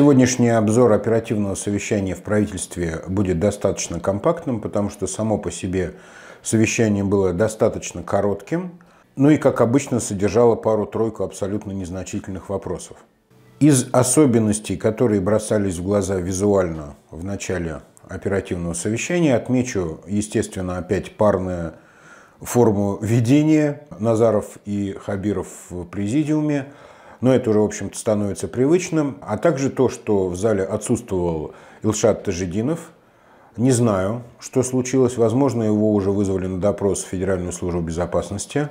Сегодняшний обзор оперативного совещания в правительстве будет достаточно компактным, потому что само по себе совещание было достаточно коротким, ну и, как обычно, содержало пару-тройку абсолютно незначительных вопросов. Из особенностей, которые бросались в глаза визуально в начале оперативного совещания, отмечу, естественно, опять парную форму ведения Назаров и Хабиров в президиуме – но это уже, в общем-то, становится привычным. А также то, что в зале отсутствовал Илшат Тажидинов, не знаю, что случилось. Возможно, его уже вызвали на допрос в Федеральную службу безопасности.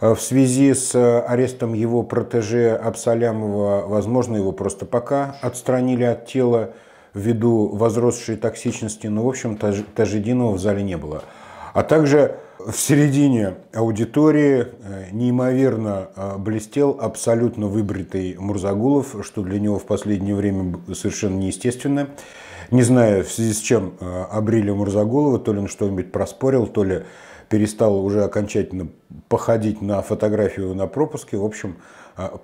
Э, в связи с э, арестом его протеже Абсалямова, возможно, его просто пока отстранили от тела ввиду возросшей токсичности. Но, в общем, Тажидинова в зале не было. А также в середине аудитории э, неимоверно э, блестел абсолютно выбритый Мурзагулов, что для него в последнее время совершенно неестественно. Не знаю, в связи с чем обрили э, Мурзагулова, то ли он что-нибудь проспорил, то ли перестал уже окончательно походить на фотографию на пропуске. В общем,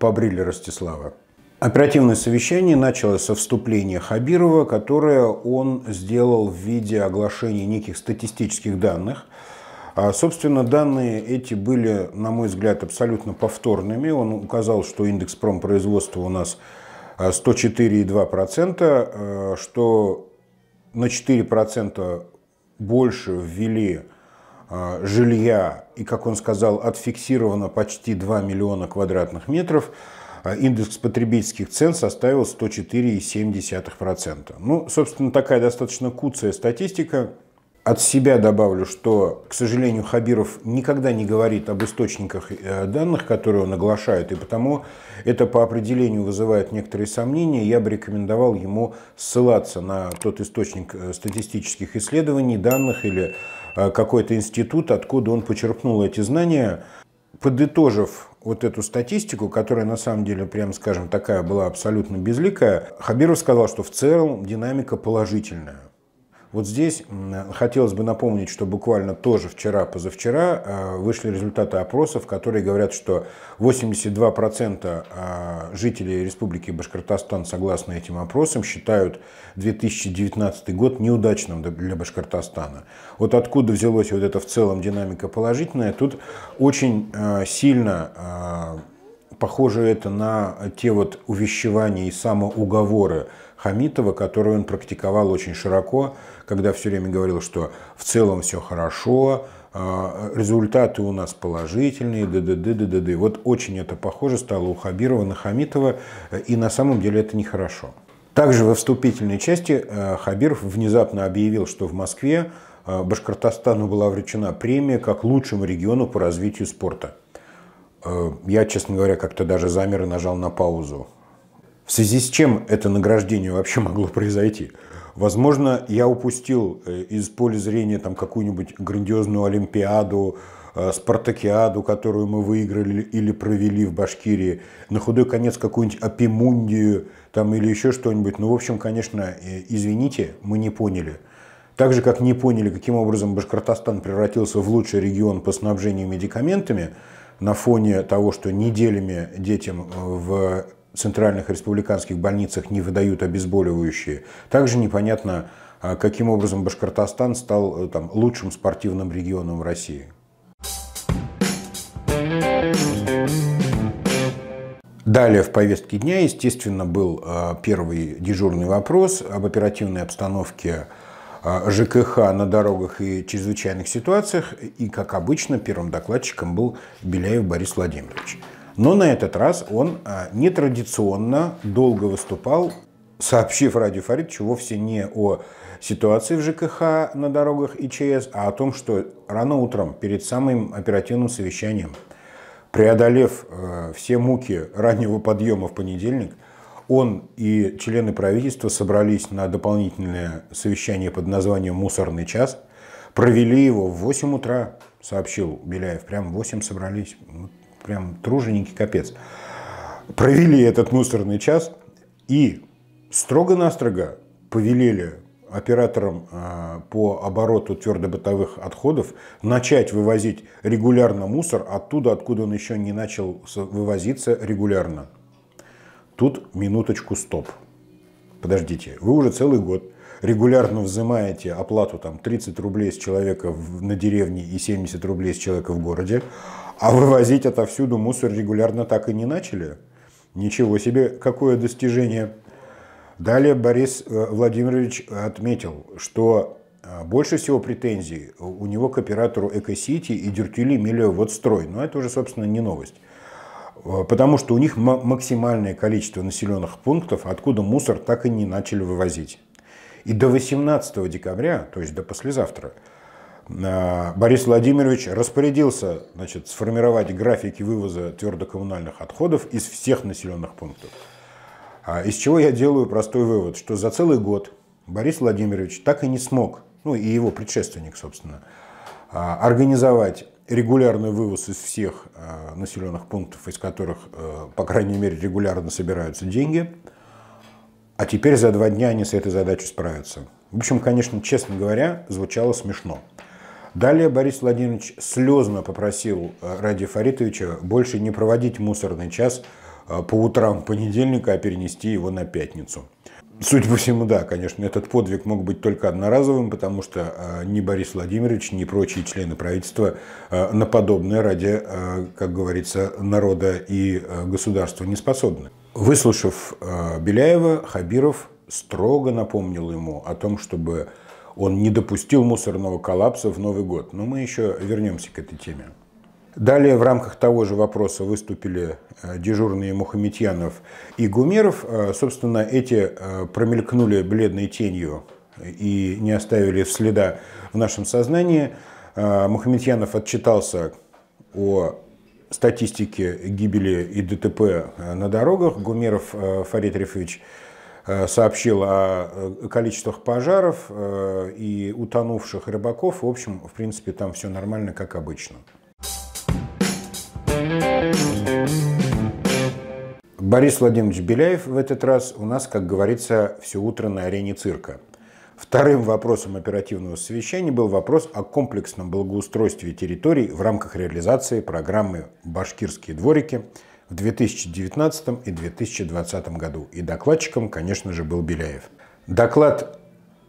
побрили Ростислава. Оперативное совещание началось со вступления Хабирова, которое он сделал в виде оглашения неких статистических данных. А, собственно, данные эти были, на мой взгляд, абсолютно повторными. Он указал, что индекс промпроизводства у нас 104,2%, а, а, что на 4% больше ввели жилья и, как он сказал, отфиксировано почти 2 миллиона квадратных метров – а индекс потребительских цен составил 104,7%. Ну, собственно, такая достаточно куцая статистика. От себя добавлю, что, к сожалению, Хабиров никогда не говорит об источниках э, данных, которые он оглашает, и потому это по определению вызывает некоторые сомнения. Я бы рекомендовал ему ссылаться на тот источник э, статистических исследований, данных или э, какой-то институт, откуда он почерпнул эти знания. Подытожив вот эту статистику, которая на самом деле, прям скажем, такая была абсолютно безликая, Хабиров сказал, что в целом динамика положительная. Вот здесь хотелось бы напомнить, что буквально тоже вчера-позавчера э, вышли результаты опросов, которые говорят, что 82% э, жителей Республики Башкортостан, согласно этим опросам, считают 2019 год неудачным для Башкортостана. Вот откуда взялась вот эта в целом динамика положительная, тут очень э, сильно похоже это на те вот увещевания и самоуговоры Хамитова, которые он практиковал очень широко когда все время говорил, что в целом все хорошо, а, результаты у нас положительные, ДДД, ДДД. Вот очень это похоже стало у Хабирова на Хамитова, и на самом деле это нехорошо. Также во вступительной части э, Хабиров внезапно объявил, что в Москве э, Башкортостану была вручена премия как лучшему региону по развитию спорта. Э, я, честно говоря, как-то даже замер и нажал на паузу. В связи с чем это награждение вообще могло произойти? Возможно, я упустил э, из поля зрения там какую-нибудь грандиозную Олимпиаду, э, Спартакиаду, которую мы выиграли или провели в Башкирии, на худой конец какую-нибудь Апимундию там, или еще что-нибудь. Ну, в общем, конечно, э, извините, мы не поняли. Так же, как не поняли, каким образом Башкортостан превратился в лучший регион по снабжению медикаментами на фоне того, что неделями детям в центральных республиканских больницах не выдают обезболивающие. Также непонятно, а каким образом Башкортостан стал э, там, лучшим спортивным регионом России. Далее в повестке дня, естественно, был а, первый дежурный вопрос об оперативной обстановке а, ЖКХ на дорогах и чрезвычайных ситуациях. И, как обычно, первым докладчиком был Беляев Борис Владимирович. Но на этот раз он а, нетрадиционно долго выступал, сообщив Радио Фаридовичу вовсе не о ситуации в ЖКХ на дорогах и ЧС, а о том, что рано утром, перед самым оперативным совещанием, преодолев э, все муки раннего подъема в понедельник, он и члены правительства собрались на дополнительное совещание под названием «Мусорный час», провели его в 8 утра, сообщил Беляев, прям в 8 собрались прям труженики капец. Провели этот мусорный час и строго-настрого повелели операторам э, по обороту твердобытовых отходов начать вывозить регулярно мусор оттуда, откуда он еще не начал вывозиться регулярно. Тут минуточку стоп. Подождите, вы уже целый год регулярно взимаете оплату там 30 рублей с человека в, на деревне и 70 рублей с человека в городе, а вывозить отовсюду мусор регулярно так и не начали. Ничего себе, какое достижение. Далее Борис э, Владимирович отметил, что э, больше всего претензий у него к оператору Эко Сити и Дюртюли Мелиоводстрой. Но это уже, собственно, не новость. Э, потому что у них максимальное количество населенных пунктов, откуда мусор так и не начали вывозить. И до 18 декабря, то есть до послезавтра, а, Борис Владимирович распорядился значит, сформировать графики вывоза твердокоммунальных отходов из всех населенных пунктов. А, из чего я делаю простой вывод, что за целый год Борис Владимирович так и не смог, ну и его предшественник, собственно, а, организовать регулярный вывоз из всех населенных пунктов, из которых, по крайней мере, регулярно собираются деньги. А теперь за два дня они с этой задачей справятся. В общем, конечно, честно говоря, звучало смешно. Далее Борис Владимирович слезно попросил э, Ради Фаритовича больше не проводить мусорный час э, по утрам понедельника, а перенести его на пятницу. Судя по всему, да, конечно, этот подвиг мог быть только одноразовым, потому что э, ни Борис Владимирович, ни прочие члены правительства на подобное ради, как говорится, народа и государства не способны. Выслушав Беляева, Хабиров строго напомнил ему о том, чтобы он не допустил мусорного коллапса в Новый год. Но мы еще вернемся к этой теме. Далее в рамках того же вопроса выступили э, дежурные Мухаметьянов и Гумеров. Э, собственно, эти э, промелькнули бледной тенью и не оставили следа в нашем сознании. Мухаметьянов отчитался о статистике гибели и ДТП на дорогах. Гумеров Фарид Рифович Э, сообщил о э, количествах пожаров э, и утонувших рыбаков. В общем, в принципе, там все нормально, как обычно. Борис Владимирович Беляев в этот раз у нас, как говорится, все утро на арене цирка. Вторым вопросом оперативного совещания был вопрос о комплексном благоустройстве территорий в рамках реализации программы «Башкирские дворики», в 2019 и 2020 году. И докладчиком, конечно же, был Беляев. Доклад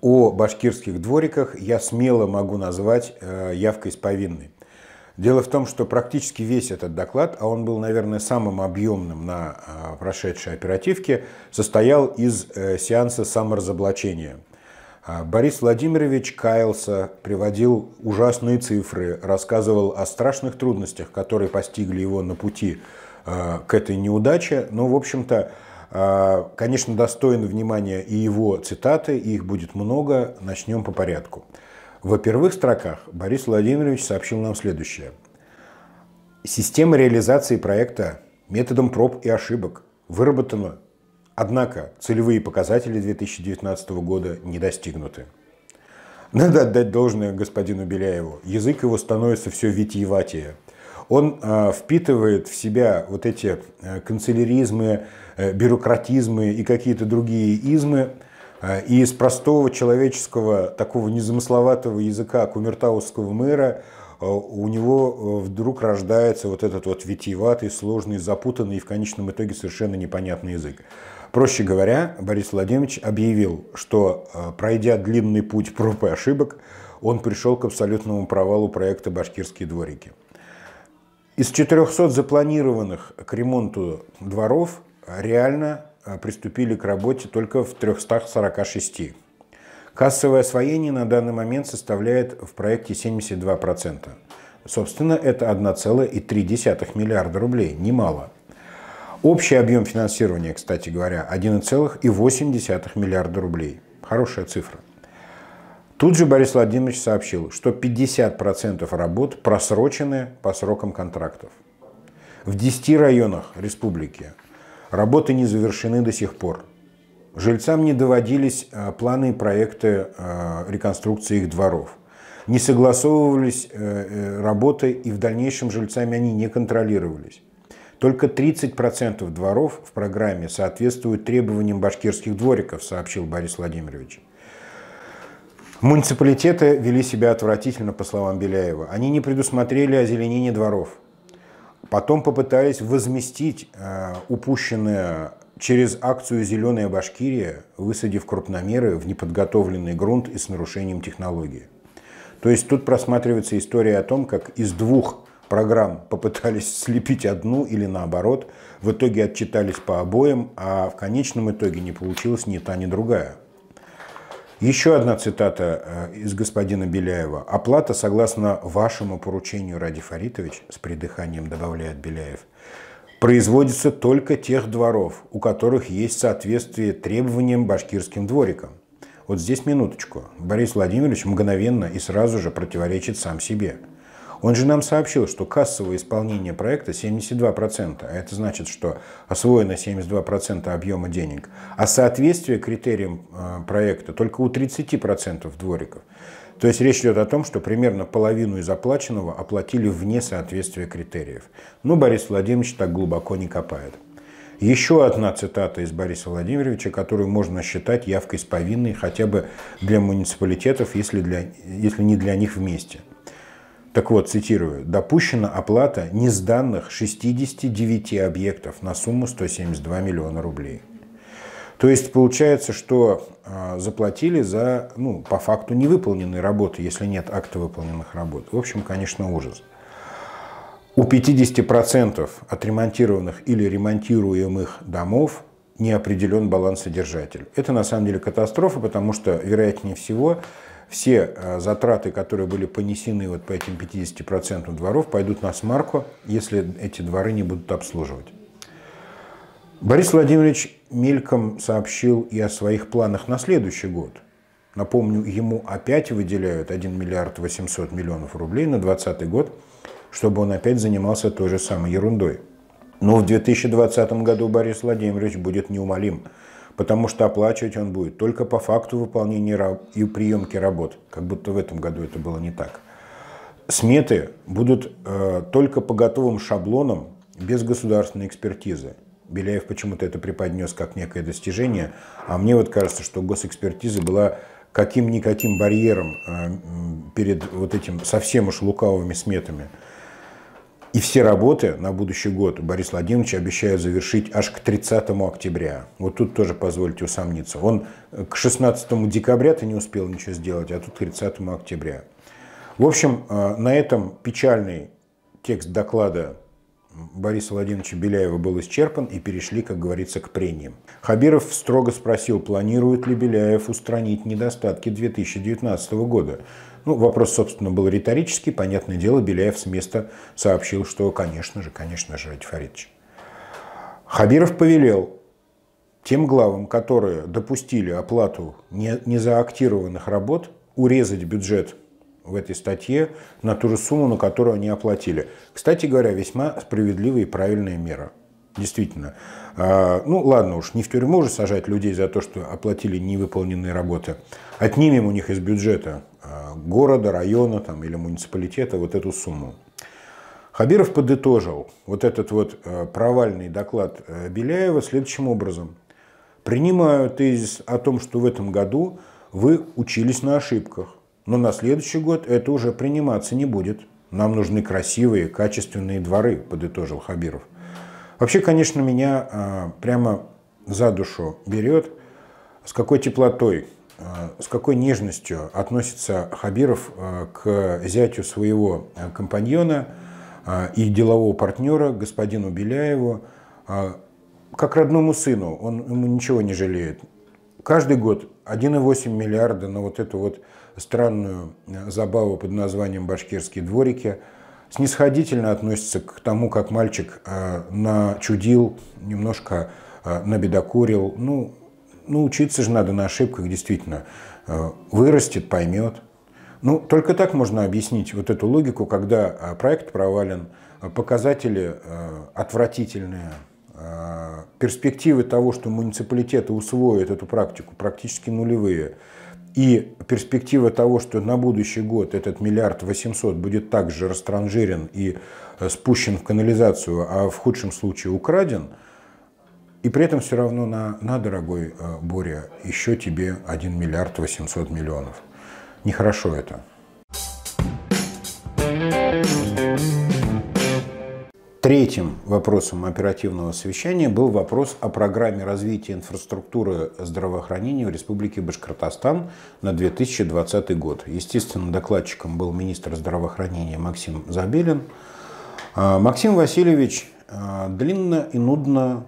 о башкирских двориках я смело могу назвать э, явкой с повинной. Дело в том, что практически весь этот доклад, а он был, наверное, самым объемным на э, прошедшей оперативке, состоял из э, сеанса саморазоблачения. Борис Владимирович каялся, приводил ужасные цифры, рассказывал о страшных трудностях, которые постигли его на пути Э, к этой неудаче. Но, ну, в общем-то, э, конечно, достоин внимания и его цитаты, и их будет много. Начнем по порядку. Во первых строках Борис Владимирович сообщил нам следующее. Система реализации проекта методом проб и ошибок выработана, однако целевые показатели 2019 года не достигнуты. Надо отдать должное господину Беляеву. Язык его становится все витиеватее – он э, впитывает в себя вот эти э, канцеляризмы, э, бюрократизмы и какие-то другие измы, и из простого человеческого, такого незамысловатого языка кумертаусского мэра у него вдруг рождается вот этот вот витиеватый, сложный, запутанный и в конечном итоге совершенно непонятный язык. Проще говоря, Борис Владимирович объявил, что пройдя длинный путь проб и ошибок, он пришел к абсолютному провалу проекта «Башкирские дворики». Из 400 запланированных к ремонту дворов реально а, приступили к работе только в 346. Кассовое освоение на данный момент составляет в проекте 72%. Собственно, это 1,3 миллиарда рублей, немало. Общий объем финансирования, кстати говоря, 1,8 миллиарда рублей. Хорошая цифра. Тут же Борис Владимирович сообщил, что 50% работ просрочены по срокам контрактов. В 10 районах республики работы не завершены до сих пор. Жильцам не доводились э, планы и проекты э, реконструкции их дворов. Не согласовывались э, работы и в дальнейшем жильцами они не контролировались. Только 30% дворов в программе соответствуют требованиям башкирских двориков, сообщил Борис Владимирович. Муниципалитеты вели себя отвратительно, по словам Беляева. Они не предусмотрели озеленение дворов. Потом попытались возместить э, упущенное через акцию «Зеленая Башкирия», высадив крупномеры в неподготовленный грунт и с нарушением технологии. То есть тут просматривается история о том, как из двух программ попытались слепить одну или наоборот, в итоге отчитались по обоим, а в конечном итоге не получилось ни та, ни другая. Еще одна цитата э, из господина Беляева. «Оплата, согласно вашему поручению, Ради Фаритович, с придыханием добавляет Беляев, производится только тех дворов, у которых есть соответствие требованиям башкирским дворикам. Вот здесь минуточку. Борис Владимирович мгновенно и сразу же противоречит сам себе. Он же нам сообщил, что кассовое исполнение проекта 72%, а это значит, что освоено 72% объема денег, а соответствие критериям э, проекта только у 30% двориков. То есть речь идет о том, что примерно половину из оплаченного оплатили вне соответствия критериев. Но ну, Борис Владимирович так глубоко не копает. Еще одна цитата из Бориса Владимировича, которую можно считать явкой с повинной хотя бы для муниципалитетов, если, для, если не для них вместе. Так вот, цитирую, допущена оплата не с данных 69 объектов на сумму 172 миллиона рублей. То есть получается, что а, заплатили за, ну, по факту невыполненные работы, если нет акта выполненных работ. В общем, конечно, ужас. У 50% отремонтированных или ремонтируемых домов не определен балансодержатель. Это на самом деле катастрофа, потому что, вероятнее всего, все э, затраты, которые были понесены вот по этим 50% дворов, пойдут на смарку, если эти дворы не будут обслуживать. Борис Владимирович мельком сообщил и о своих планах на следующий год. Напомню, ему опять выделяют 1 миллиард 800 миллионов рублей на 2020 год, чтобы он опять занимался той же самой ерундой. Но в 2020 году Борис Владимирович будет неумолим – потому что оплачивать он будет только по факту выполнения и приемки работ, как будто в этом году это было не так. Сметы будут э, только по готовым шаблонам, без государственной экспертизы. Беляев почему-то это преподнес как некое достижение, а мне вот кажется, что госэкспертиза была каким-никаким барьером э, перед вот этим совсем уж лукавыми сметами. И все работы на будущий год Борис Владимирович обещает завершить аж к 30 октября. Вот тут тоже позвольте усомниться. Он э, к 16 декабря-то не успел ничего сделать, а тут к 30 октября. В общем, э, на этом печальный текст доклада Бориса Владимировича Беляева был исчерпан и перешли, как говорится, к прениям. Хабиров строго спросил, планирует ли Беляев устранить недостатки 2019 года. Ну, вопрос, собственно, был риторический. Понятное дело, Беляев с места сообщил, что, конечно же, конечно же, Ради Хабиров повелел тем главам, которые допустили оплату незаактированных работ, урезать бюджет в этой статье на ту же сумму, на которую они оплатили. Кстати говоря, весьма справедливая и правильная мера. Действительно. А, ну, ладно уж, не в тюрьму же сажать людей за то, что оплатили невыполненные работы. Отнимем у них из бюджета а, города, района там, или муниципалитета вот эту сумму. Хабиров подытожил вот этот вот а, провальный доклад Беляева следующим образом. Принимаю тезис о том, что в этом году вы учились на ошибках, но на следующий год это уже приниматься не будет. Нам нужны красивые, качественные дворы, подытожил Хабиров. Вообще, конечно, меня э, прямо за душу берет, с какой теплотой, э, с какой нежностью относится Хабиров э, к зятю своего компаньона и делового партнера, господину Беляеву, как родному сыну, он ему ничего не жалеет. Каждый год 1,8 миллиарда на вот эту вот странную забаву под названием «Башкирские дворики» – снисходительно относится к тому, как мальчик э, начудил, немножко э, набедокурил. Ну, ну, учиться же надо на ошибках, действительно. Э, вырастет, поймет. Ну, только так можно объяснить вот эту логику, когда проект провален, показатели отвратительные, перспективы того, что муниципалитеты усвоят эту практику, практически нулевые – и перспектива того, что на будущий год этот миллиард восемьсот будет также растранжирен и э, спущен в канализацию, а в худшем случае украден, и при этом все равно на, на дорогой э, Боря, еще тебе 1 миллиард 800 миллионов. Нехорошо это. Третьим вопросом оперативного совещания был вопрос о программе развития инфраструктуры здравоохранения в Республике Башкортостан на 2020 год. Естественно, докладчиком был министр здравоохранения Максим Забелин. А, Максим Васильевич а, длинно и нудно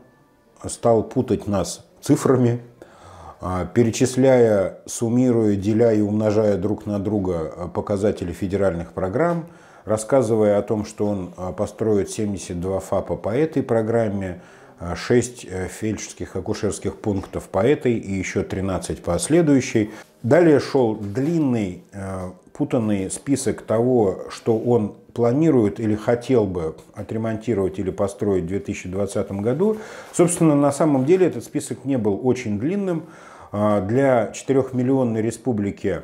стал путать нас цифрами, а, перечисляя, суммируя, деля и умножая друг на друга показатели федеральных программ – рассказывая о том, что он а, построит 72 ФАПа по этой программе, 6 а, э, фельдшерских акушерских пунктов по этой и еще 13 по следующей. Далее шел длинный, э, путанный список того, что он планирует или хотел бы отремонтировать или построить в 2020 году. Собственно, на самом деле этот список не был очень длинным. А, для 4-миллионной республики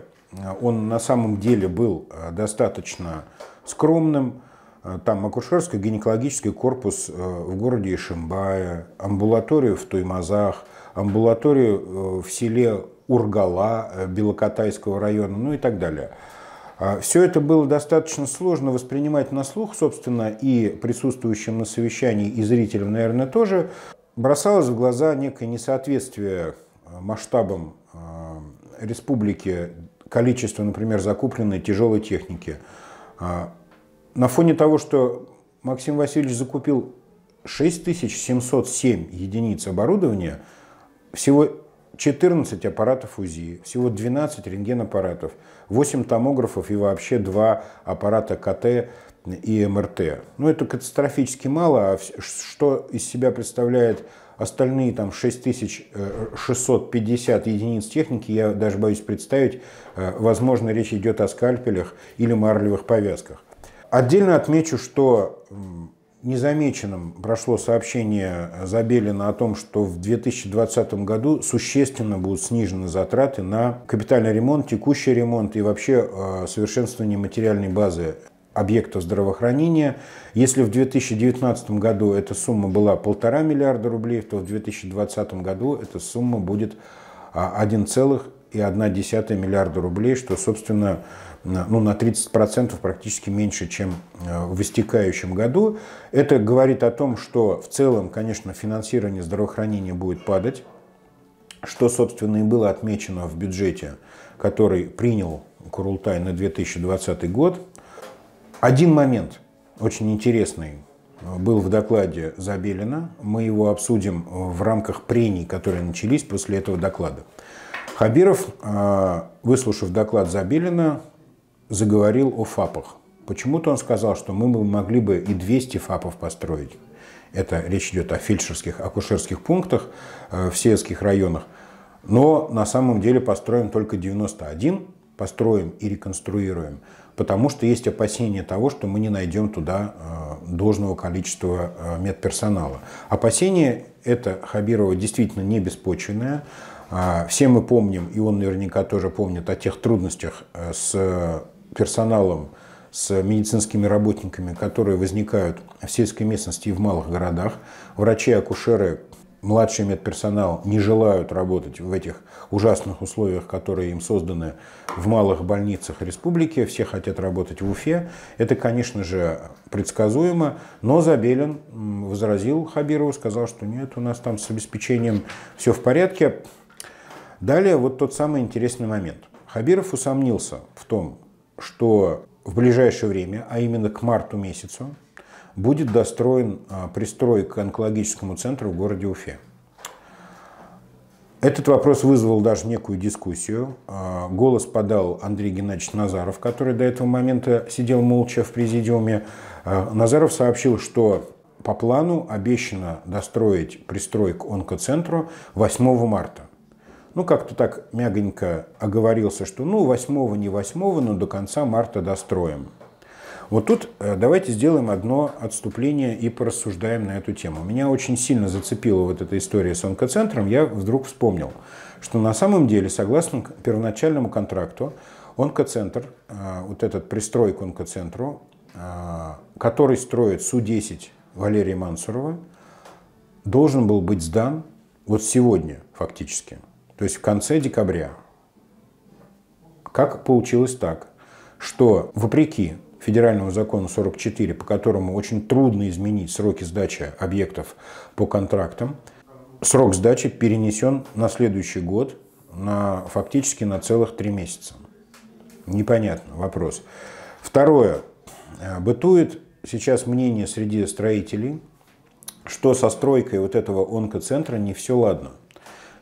он на самом деле был достаточно скромным. Э, там акушерский гинекологический корпус э, в городе Ишимбае, амбулаторию в Туймазах, амбулаторию э, в селе Ургала Белокатайского района, ну и так далее. А, Все это было достаточно сложно воспринимать на слух, собственно, и присутствующим на совещании, и зрителям, наверное, тоже. Бросалось в глаза некое несоответствие масштабам республики количества, например, закупленной тяжелой техники – а, на фоне того, что Максим Васильевич закупил 6707 единиц оборудования, всего 14 аппаратов УЗИ, всего 12 рентген-аппаратов, 8 томографов и вообще 2 аппарата КТ и МРТ. Ну, это катастрофически мало. А что из себя представляет остальные там 6650 э, единиц техники, я даже боюсь представить, э, возможно, речь идет о скальпелях или марлевых повязках. Отдельно отмечу, что незамеченным прошло сообщение Забелина о том, что в 2020 году существенно будут снижены затраты на капитальный ремонт, текущий ремонт и вообще э, совершенствование материальной базы объекта здравоохранения. Если в 2019 году эта сумма была полтора миллиарда рублей, то в 2020 году эта сумма будет 1,1 а, миллиарда рублей, что, собственно, ну, на 30% практически меньше, чем э, в истекающем году. Это говорит о том, что в целом, конечно, финансирование здравоохранения будет падать, что, собственно, и было отмечено в бюджете, который принял Курултай на 2020 год. Один момент очень интересный был в докладе Забелина. Мы его обсудим в рамках прений, которые начались после этого доклада. Хабиров, э, выслушав доклад Забелина, заговорил о ФАПах. Почему-то он сказал, что мы могли бы и 200 ФАПов построить. Это речь идет о фельдшерских, акушерских пунктах э, в сельских районах. Но на самом деле построим только 91, построим и реконструируем потому что есть опасения того, что мы не найдем туда э, должного количества э, медперсонала. Опасение это Хабирова действительно не беспочвенное. А, все мы помним, и он наверняка тоже помнит о тех трудностях э, с персоналом, с медицинскими работниками, которые возникают в сельской местности и в малых городах. Врачи-акушеры младший медперсонал не желают работать в этих ужасных условиях, которые им созданы в малых больницах республики, все хотят работать в Уфе. Это, конечно же, предсказуемо, но Забелин возразил Хабирову, сказал, что нет, у нас там с обеспечением все в порядке. Далее вот тот самый интересный момент. Хабиров усомнился в том, что в ближайшее время, а именно к марту месяцу, будет достроен а, пристрой к онкологическому центру в городе Уфе. Этот вопрос вызвал даже некую дискуссию. А, голос подал Андрей Геннадьевич Назаров, который до этого момента сидел молча в президиуме. А, Назаров сообщил, что по плану обещано достроить пристрой к онкоцентру 8 марта. Ну, как-то так мягонько оговорился, что ну, 8 не 8, но до конца марта достроим. Вот тут э, давайте сделаем одно отступление и порассуждаем на эту тему. Меня очень сильно зацепила вот эта история с онкоцентром. Я вдруг вспомнил, что на самом деле, согласно первоначальному контракту, онкоцентр, э, вот этот пристрой к онкоцентру, э, который строит Су-10 Валерия Мансурова, должен был быть сдан вот сегодня фактически, то есть в конце декабря. Как получилось так, что вопреки федерального закона 44, по которому очень трудно изменить сроки сдачи объектов по контрактам, срок сдачи перенесен на следующий год, на, фактически на целых три месяца. Непонятно, вопрос. Второе. Э, бытует сейчас мнение среди строителей, что со стройкой вот этого онкоцентра не все ладно.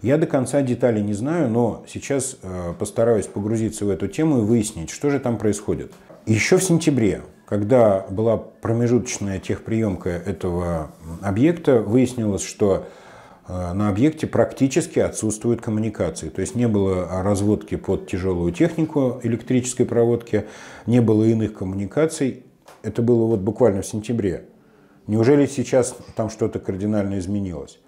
Я до конца деталей не знаю, но сейчас э, постараюсь погрузиться в эту тему и выяснить, что же там происходит. Еще в сентябре, когда была промежуточная техприемка этого объекта, выяснилось, что э, на объекте практически отсутствуют коммуникации. То есть не было разводки под тяжелую технику электрической проводки, не было иных коммуникаций. Это было вот буквально в сентябре. Неужели сейчас там что-то кардинально изменилось?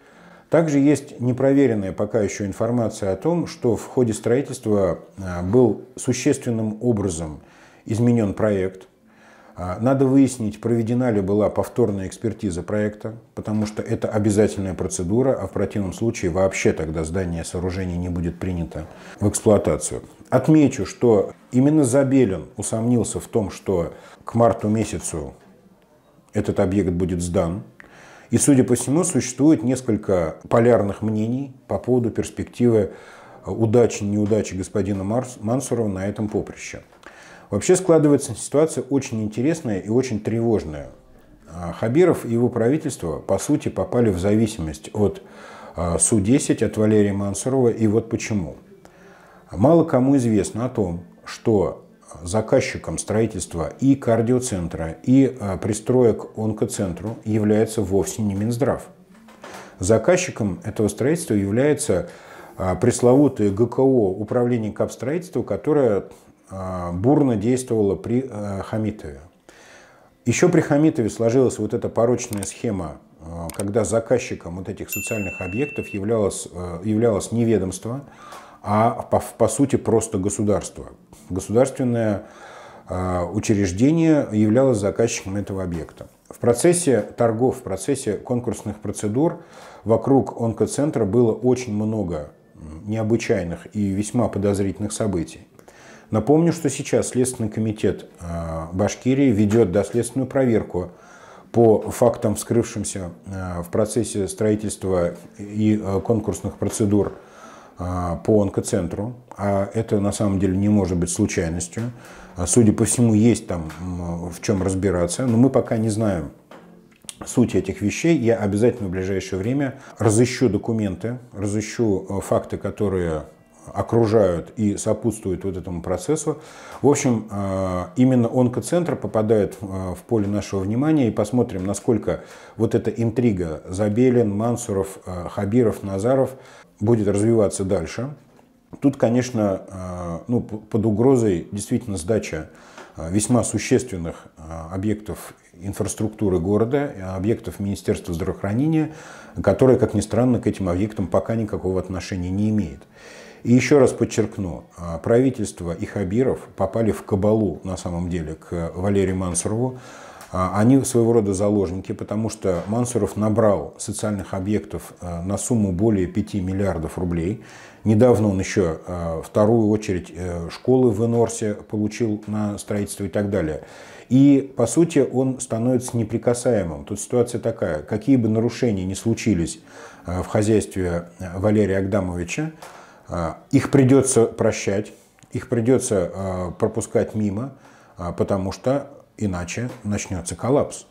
Также есть непроверенная пока еще информация о том, что в ходе строительства э, был существенным образом изменен проект. А, надо выяснить, проведена ли была повторная экспертиза проекта, потому что это обязательная процедура, а в противном случае вообще тогда здание сооружения не будет принято в эксплуатацию. Отмечу, что именно Забелин усомнился в том, что к марту месяцу этот объект будет сдан. И, судя по всему, существует несколько полярных мнений по поводу перспективы э, удачи-неудачи господина Мансурова на этом поприще. Вообще складывается ситуация очень интересная и очень тревожная. А, Хабиров и его правительство, по сути, попали в зависимость от а, Су-10, от Валерия Мансурова. И вот почему. Мало кому известно о том, что заказчиком строительства и кардиоцентра, и а, пристроек онкоцентру является вовсе не Минздрав. Заказчиком этого строительства является пресловутое ГКО, управление капстроительства, которое Э, бурно действовала при э, Хамитове. Еще при Хамитове сложилась вот эта порочная схема, э, когда заказчиком вот этих социальных объектов являлось, являлось не ведомство, а по, по сути просто государство. Государственное учреждение являлось заказчиком этого объекта. В процессе торгов, в процессе конкурсных процедур вокруг онкоцентра было очень много необычайных и весьма подозрительных событий. Напомню, что сейчас Следственный комитет э, Башкирии ведет доследственную проверку по фактам, вскрывшимся э, в процессе строительства и э, конкурсных процедур по онкоцентру. А это на самом деле не может быть случайностью. А, судя по всему, есть там в чем разбираться, но мы пока не знаем суть этих вещей. Я обязательно в ближайшее время разыщу документы, разыщу факты, которые окружают и сопутствуют вот этому процессу. В общем, э, именно онкоцентр попадает э, в поле нашего внимания и посмотрим, насколько вот эта интрига Забелин, Мансуров, э, Хабиров, Назаров будет развиваться дальше. Тут, конечно, ну, под угрозой действительно сдача весьма существенных объектов инфраструктуры города, объектов Министерства здравоохранения, которые, как ни странно, к этим объектам пока никакого отношения не имеют. И еще раз подчеркну, а, правительство и Хабиров попали в кабалу, на самом деле, к Валерию Мансурову. А, они своего рода заложники, потому что Мансуров набрал социальных объектов а, на сумму более 5 миллиардов рублей. Недавно он еще вторую очередь э, школы в Энорсе получил на строительство и так далее. И, по сути, он становится неприкасаемым. Тут ситуация такая, какие бы нарушения ни случились в хозяйстве э, Валерия Агдамовича, а, их придется прощать, их придется а, пропускать мимо, а, потому что иначе начнется коллапс.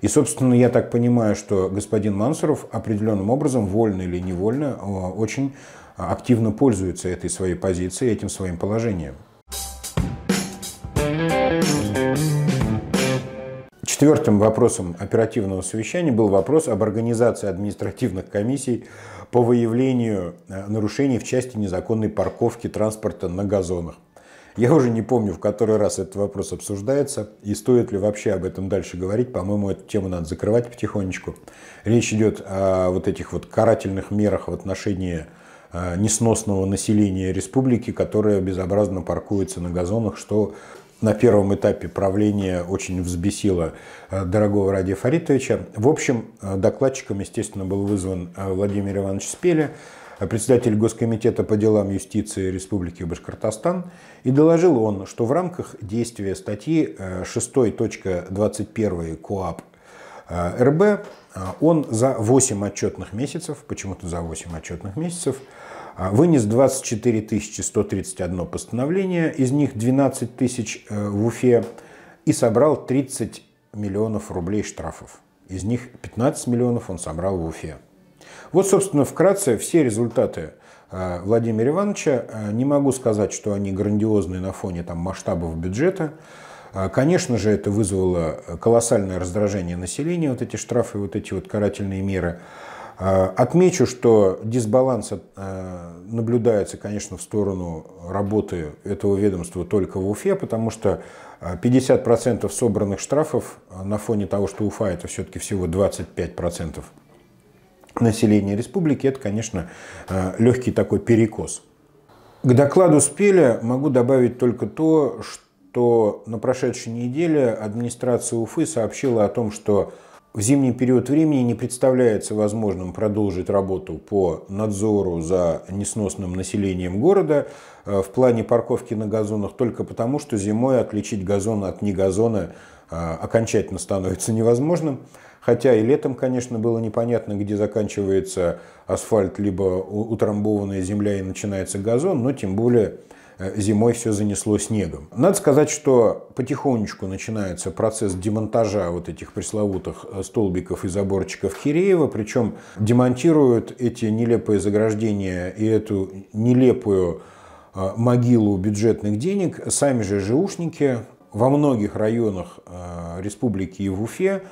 И, собственно, я так понимаю, что господин Мансуров определенным образом, вольно или невольно, очень активно пользуется этой своей позицией, этим своим положением. Четвертым вопросом оперативного совещания был вопрос об организации административных комиссий по выявлению э, нарушений в части незаконной парковки транспорта на газонах. Я уже не помню, в который раз этот вопрос обсуждается и стоит ли вообще об этом дальше говорить. По-моему, эту тему надо закрывать потихонечку. Речь идет о вот этих вот карательных мерах в отношении э, несносного населения республики, которое безобразно паркуется на газонах, что на первом этапе правления очень взбесило э, дорогого Ради Фаритовича. В общем, э, докладчиком, естественно, был вызван э, Владимир Иванович Спеля, председатель Госкомитета по делам юстиции Республики Башкортостан, и доложил он, что в рамках действия статьи 6.21 КОАП РБ он за 8 отчетных месяцев, почему-то за 8 отчетных месяцев, а вынес 24 131 постановление, из них 12 тысяч э, в Уфе, и собрал 30 миллионов рублей штрафов. Из них 15 миллионов он собрал в Уфе. Вот, собственно, вкратце все результаты э, Владимира Ивановича. Э, не могу сказать, что они грандиозные на фоне там, масштабов бюджета. Конечно же, это вызвало колоссальное раздражение населения, вот эти штрафы, вот эти вот карательные меры. А, отмечу, что дисбаланс э, наблюдается, конечно, в сторону работы этого ведомства только в Уфе, потому что 50% э, собранных штрафов э, на фоне того, что Уфа это все-таки всего 25% населения республики, это, конечно, легкий такой перекос. К докладу Спеля могу добавить только то, что на прошедшей неделе администрация Уфы сообщила о том, что в зимний период времени не представляется возможным продолжить работу по надзору за несносным населением города э, в плане парковки на газонах только потому, что зимой отличить газон от негазона э, окончательно становится невозможным. Хотя и летом, конечно, было непонятно, где заканчивается асфальт, либо утрамбованная земля и начинается газон, но тем более Э, зимой все занесло снегом. Надо сказать, что потихонечку начинается процесс демонтажа вот этих пресловутых э, столбиков и заборчиков Хиреева, причем демонтируют эти нелепые заграждения и эту нелепую э, могилу бюджетных денег сами же ЖУшники во многих районах республики и в Уфе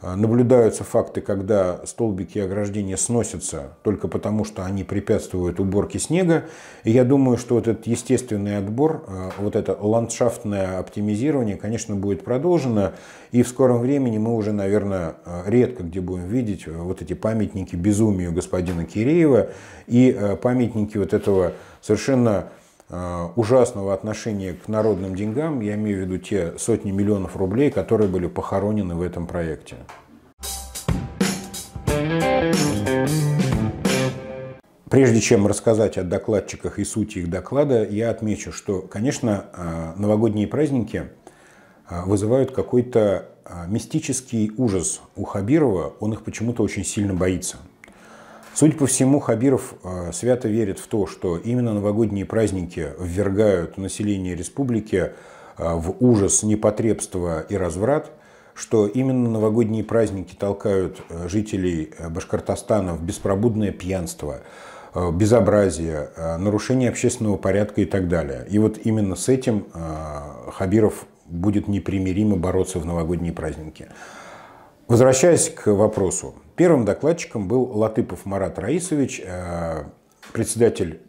а, наблюдаются факты, когда столбики ограждения сносятся только потому, что они препятствуют уборке снега. И я думаю, что вот этот естественный отбор, а, вот это ландшафтное оптимизирование, конечно, будет продолжено. И в скором времени мы уже, наверное, а, редко где будем видеть вот эти памятники безумию господина Киреева и памятники вот этого совершенно Э, ужасного отношения к народным деньгам, я имею в виду те сотни миллионов рублей, которые были похоронены в этом проекте. Прежде чем рассказать о докладчиках и сути их доклада, я отмечу, что, конечно, э, новогодние праздники э, вызывают какой-то мистический ужас у Хабирова, он их почему-то очень сильно боится. Судя по всему, Хабиров э, свято верит в то, что именно новогодние праздники ввергают население республики э, в ужас непотребства и разврат, что именно новогодние праздники толкают э, жителей Башкортостана в беспробудное пьянство, безобразие, нарушение общественного порядка и так далее. И вот именно с этим Хабиров будет непримиримо бороться в новогодние праздники. Возвращаясь к вопросу. Первым докладчиком был Латыпов Марат Раисович, э, председатель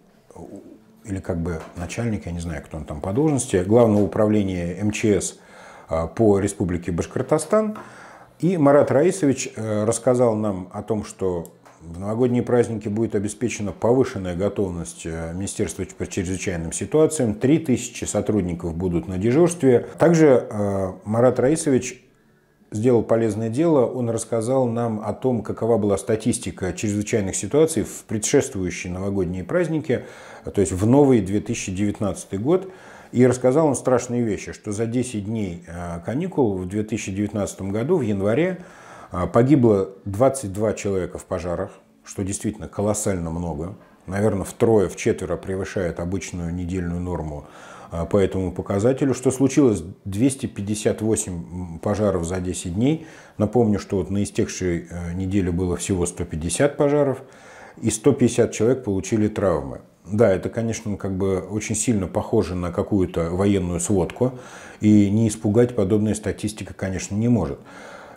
или как бы начальник, я не знаю, кто он там по должности, Главного управления МЧС э, по Республике Башкортостан. И Марат Раисович э, рассказал нам о том, что в новогодние праздники будет обеспечена повышенная готовность Министерства по чрезвычайным ситуациям. 3000 сотрудников будут на дежурстве. Также Марат Раисович сделал полезное дело, он рассказал нам о том, какова была статистика чрезвычайных ситуаций в предшествующие новогодние праздники, э, то есть в новый 2019 год. И рассказал он страшные вещи, что за 10 дней э, каникул в 2019 году, в январе, э, погибло 22 человека в пожарах, что действительно колоссально много. Наверное, втрое, в четверо превышает обычную недельную норму а, по этому показателю, что случилось 258 пожаров за 10 дней. Напомню, что вот на истекшей э, неделе было всего 150 пожаров, и 150 человек получили травмы. Да, это, конечно, как бы очень сильно похоже на какую-то военную сводку, и не испугать подобная статистика, конечно, не может.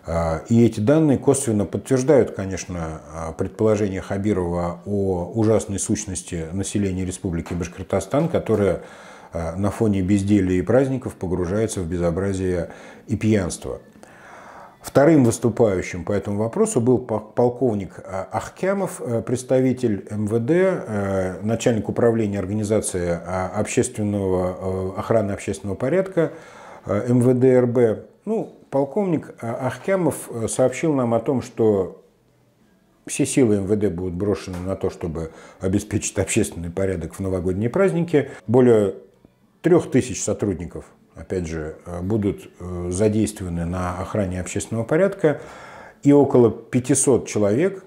А, и эти данные косвенно подтверждают, конечно, а, предположение Хабирова о ужасной сущности населения Республики Башкортостан, которая Э, на фоне безделия и праздников погружается в безобразие и пьянство. Вторым выступающим по этому вопросу был полковник э, Ахкямов, э, представитель МВД, начальник управления организации общественного, охраны общественного порядка МВД РБ. Ну, полковник Ахкямов сообщил нам о том, что все силы МВД будут брошены на то, чтобы обеспечить общественный порядок в новогодние праздники. Более трех тысяч сотрудников, опять же, э, будут э, задействованы на охране общественного порядка, и около 500 человек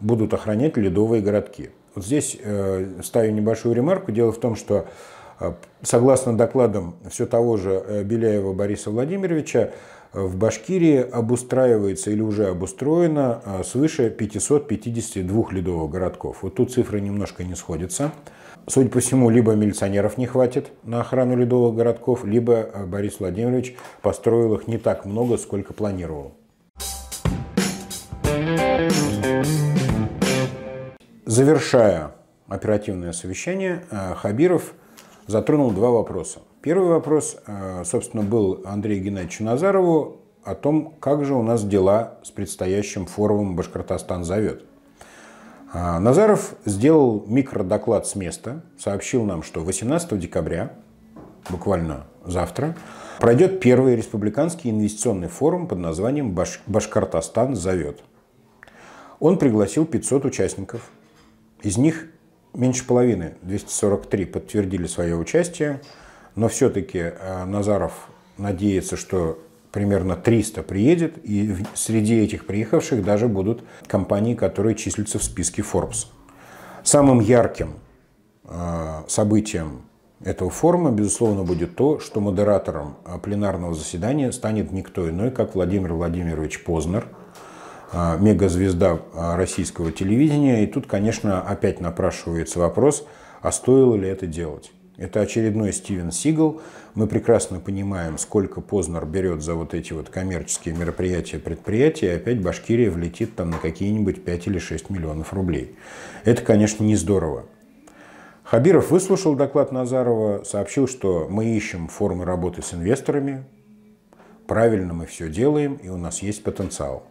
будут охранять ледовые городки. Вот здесь э, ставлю небольшую ремарку. Дело в том, что согласно докладам все того же Беляева Бориса Владимировича, в Башкирии обустраивается или уже обустроено свыше 552 ледовых городков. Вот тут цифры немножко не сходятся. Судя по всему, либо милиционеров не хватит на охрану ледовых городков, либо э, Борис Владимирович построил их не так много, сколько планировал. Завершая оперативное совещание, э, Хабиров затронул два вопроса. Первый вопрос, э, собственно, был Андрею Геннадьевичу Назарову о том, как же у нас дела с предстоящим форумом «Башкортостан зовет». А, Назаров сделал микродоклад с места, сообщил нам, что 18 декабря, буквально завтра, пройдет первый республиканский инвестиционный форум под названием «Башкортостан зовет». Он пригласил 500 участников. Из них меньше половины, 243, подтвердили свое участие, но все-таки э, Назаров надеется, что примерно 300 приедет, и среди этих приехавших даже будут компании, которые числятся в списке Forbes. Самым ярким э, событием этого форума, безусловно, будет то, что модератором э, пленарного заседания станет никто иной, как Владимир Владимирович Познер, э, мегазвезда российского телевидения. И тут, конечно, опять напрашивается вопрос, а стоило ли это делать? Это очередной Стивен Сигал. Мы прекрасно понимаем, сколько Познер берет за вот эти вот коммерческие мероприятия предприятия, и опять Башкирия влетит там на какие-нибудь 5 или 6 миллионов рублей. Это, конечно, не здорово. Хабиров выслушал доклад Назарова, сообщил, что мы ищем формы работы с инвесторами, правильно мы все делаем, и у нас есть потенциал.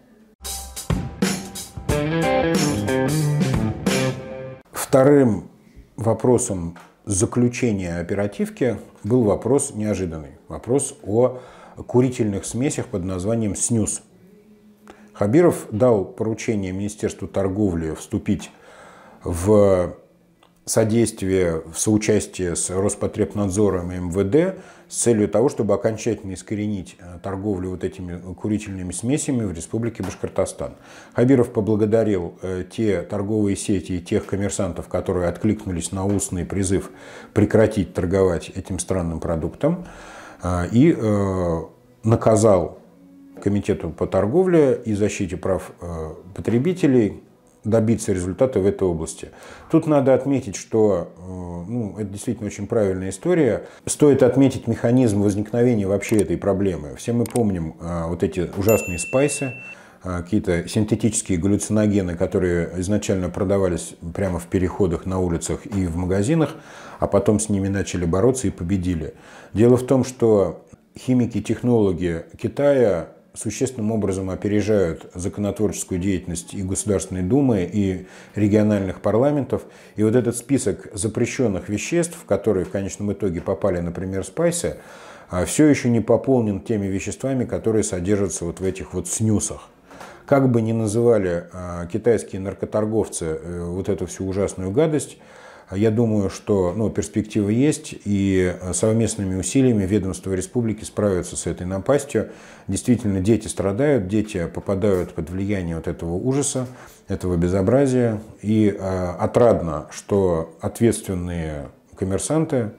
Вторым вопросом заключения оперативки был вопрос неожиданный. Вопрос о курительных смесях под названием «СНЮС». Хабиров дал поручение Министерству торговли вступить в содействие в соучастии с Роспотребнадзором и МВД с целью того, чтобы окончательно искоренить э, торговлю вот этими курительными смесями в Республике Башкортостан. Хабиров поблагодарил э, те торговые сети и тех коммерсантов, которые откликнулись на устный призыв прекратить торговать этим странным продуктом э, и наказал Комитету по торговле и защите прав потребителей добиться результата в этой области. Тут надо отметить, что э, ну, это действительно очень правильная история. Стоит отметить механизм возникновения вообще этой проблемы. Все мы помним э, вот эти ужасные спайсы, э, какие-то синтетические галлюциногены, которые изначально продавались прямо в переходах на улицах и в магазинах, а потом с ними начали бороться и победили. Дело в том, что химики-технологи Китая существенным образом опережают законотворческую деятельность и Государственной Думы, и региональных парламентов. И вот этот список запрещенных веществ, которые в конечном итоге попали, например, в Спайсе, а, все еще не пополнен теми веществами, которые содержатся вот в этих вот снюсах. Как бы ни называли а, китайские наркоторговцы э, вот эту всю ужасную гадость, а я думаю, что ну, перспективы есть, и э, совместными усилиями ведомства республики справятся с этой напастью. Действительно, дети страдают, дети попадают под влияние вот этого ужаса, этого безобразия. И э, отрадно, что ответственные коммерсанты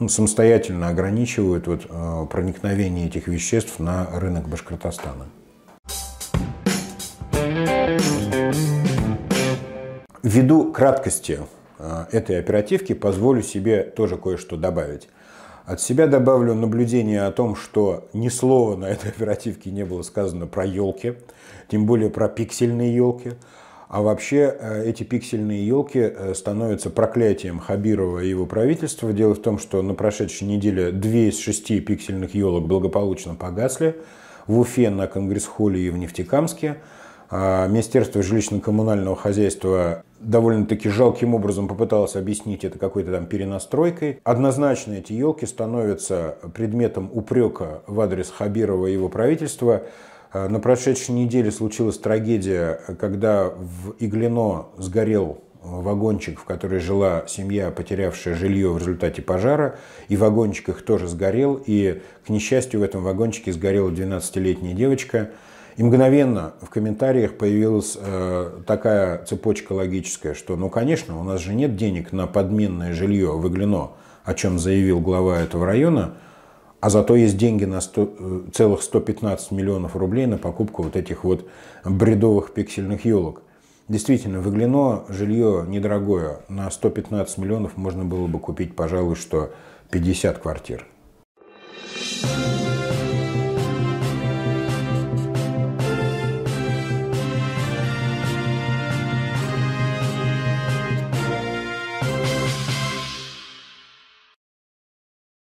ну, самостоятельно ограничивают вот, э, проникновение этих веществ на рынок Башкортостана. Ввиду краткости Э, этой оперативки позволю себе тоже кое-что добавить. От себя добавлю наблюдение о том, что ни слова на этой оперативке не было сказано про елки, тем более про пиксельные елки. А вообще э, эти пиксельные елки э, становятся проклятием Хабирова и его правительства. Дело в том, что на прошедшей неделе две из шести пиксельных елок благополучно погасли в Уфе, на Конгресс-холле и в Нефтекамске. А Министерство жилищно-коммунального хозяйства довольно-таки жалким образом попыталось объяснить это какой-то там перенастройкой. Однозначно эти елки становятся предметом упрека в адрес Хабирова и его правительства. А на прошедшей неделе случилась трагедия, когда в Иглино сгорел вагончик, в который жила семья, потерявшая жилье в результате пожара, и вагончик их тоже сгорел, и, к несчастью, в этом вагончике сгорела 12-летняя девочка – и мгновенно в комментариях появилась э, такая цепочка логическая, что, ну, конечно, у нас же нет денег на подменное жилье в Иглино, о чем заявил глава этого района, а зато есть деньги на 100, э, целых 115 миллионов рублей на покупку вот этих вот бредовых пиксельных елок. Действительно, в Иглино жилье недорогое. На 115 миллионов можно было бы купить, пожалуй, что 50 квартир. Thank you